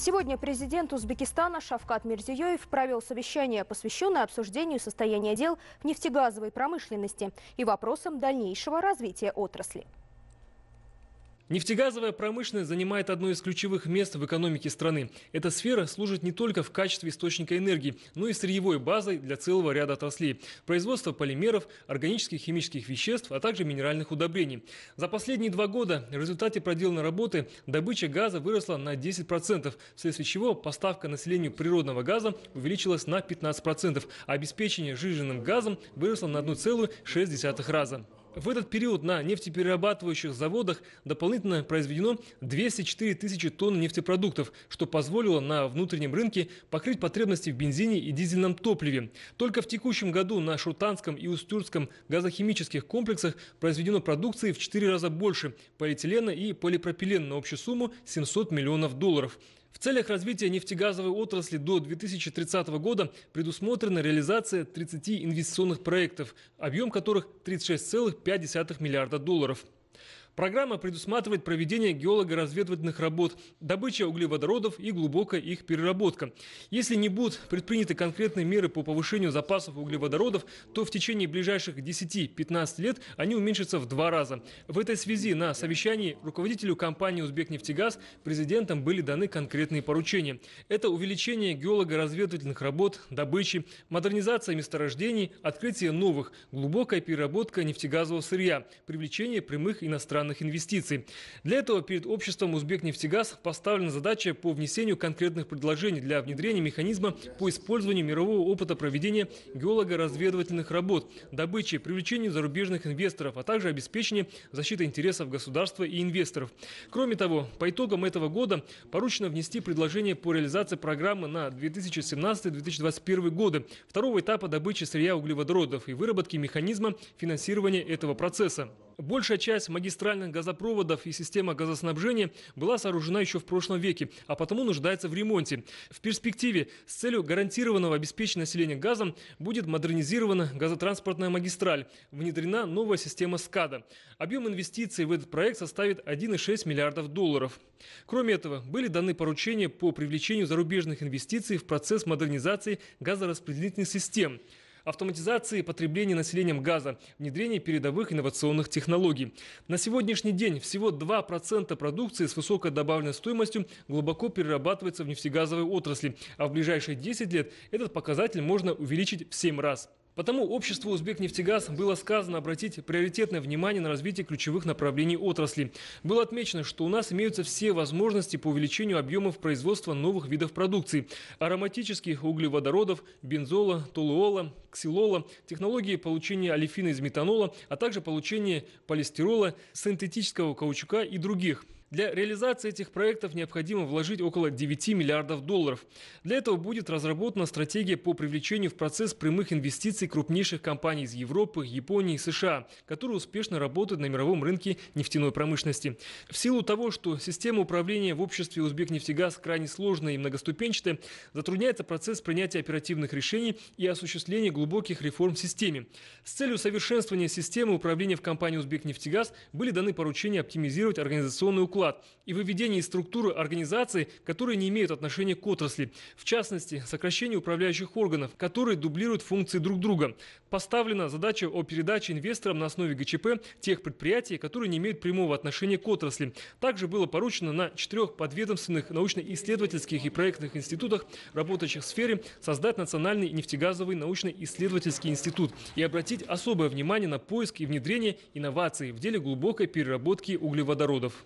Сегодня президент Узбекистана Шавкат Мирзиёев провел совещание, посвященное обсуждению состояния дел в нефтегазовой промышленности и вопросам дальнейшего развития отрасли. Нефтегазовая промышленность занимает одно из ключевых мест в экономике страны. Эта сфера служит не только в качестве источника энергии, но и сырьевой базой для целого ряда отраслей. Производство полимеров, органических химических веществ, а также минеральных удобрений. За последние два года в результате проделанной работы добыча газа выросла на 10%, вследствие чего поставка населению природного газа увеличилась на 15%, а обеспечение жиженным газом выросло на 1,6 раза. В этот период на нефтеперерабатывающих заводах дополнительно произведено 204 тысячи тонн нефтепродуктов, что позволило на внутреннем рынке покрыть потребности в бензине и дизельном топливе. Только в текущем году на Шутанском и Устюрском газохимических комплексах произведено продукции в 4 раза больше – полиэтилена и полипропилена на общую сумму 700 миллионов долларов. В целях развития нефтегазовой отрасли до 2030 года предусмотрена реализация 30 инвестиционных проектов, объем которых 36,5 миллиарда долларов. Программа предусматривает проведение геолого-разведывательных работ, добыча углеводородов и глубокая их переработка. Если не будут предприняты конкретные меры по повышению запасов углеводородов, то в течение ближайших 10-15 лет они уменьшатся в два раза. В этой связи на совещании руководителю компании «Узбекнефтегаз» президентам были даны конкретные поручения. Это увеличение геолого-разведывательных работ, добычи, модернизация месторождений, открытие новых, глубокая переработка нефтегазового сырья, привлечение прямых иностранных иностранных инвестиций. Для этого перед обществом «Узбекнефтегаз» поставлена задача по внесению конкретных предложений для внедрения механизма по использованию мирового опыта проведения геолого-разведывательных работ, добычи, привлечению зарубежных инвесторов, а также обеспечения защиты интересов государства и инвесторов. Кроме того, по итогам этого года поручено внести предложение по реализации программы на 2017-2021 годы, второго этапа добычи сырья углеводородов и выработки механизма финансирования этого процесса. Большая часть магистральных газопроводов и система газоснабжения была сооружена еще в прошлом веке, а потому нуждается в ремонте. В перспективе с целью гарантированного обеспечения населения газом будет модернизирована газотранспортная магистраль, внедрена новая система СКАДа. Объем инвестиций в этот проект составит 1,6 миллиардов долларов. Кроме этого, были даны поручения по привлечению зарубежных инвестиций в процесс модернизации газораспределительных систем – автоматизации потребления населением газа, внедрение передовых инновационных технологий. На сегодняшний день всего 2% продукции с высокой добавленной стоимостью глубоко перерабатывается в нефтегазовой отрасли, а в ближайшие 10 лет этот показатель можно увеличить в 7 раз. Потому обществу «Узбекнефтегаз» было сказано обратить приоритетное внимание на развитие ключевых направлений отрасли. Было отмечено, что у нас имеются все возможности по увеличению объемов производства новых видов продукции – ароматических углеводородов, бензола, толуола, ксилола, технологии получения олефина из метанола, а также получения полистирола, синтетического каучука и других – для реализации этих проектов необходимо вложить около 9 миллиардов долларов. Для этого будет разработана стратегия по привлечению в процесс прямых инвестиций крупнейших компаний из Европы, Японии и США, которые успешно работают на мировом рынке нефтяной промышленности. В силу того, что система управления в обществе «Узбекнефтегаз» крайне сложная и многоступенчатая, затрудняется процесс принятия оперативных решений и осуществления глубоких реформ в системе. С целью совершенствования системы управления в компании «Узбекнефтегаз» были даны поручения оптимизировать организационный уклад уклад и выведение из структуры организаций, которые не имеют отношения к отрасли. В частности, сокращение управляющих органов, которые дублируют функции друг друга. Поставлена задача о передаче инвесторам на основе ГЧП тех предприятий, которые не имеют прямого отношения к отрасли. Также было поручено на четырех подведомственных научно-исследовательских и проектных институтах, работающих в сфере, создать Национальный нефтегазовый научно-исследовательский институт и обратить особое внимание на поиск и внедрение инноваций в деле глубокой переработки углеводородов.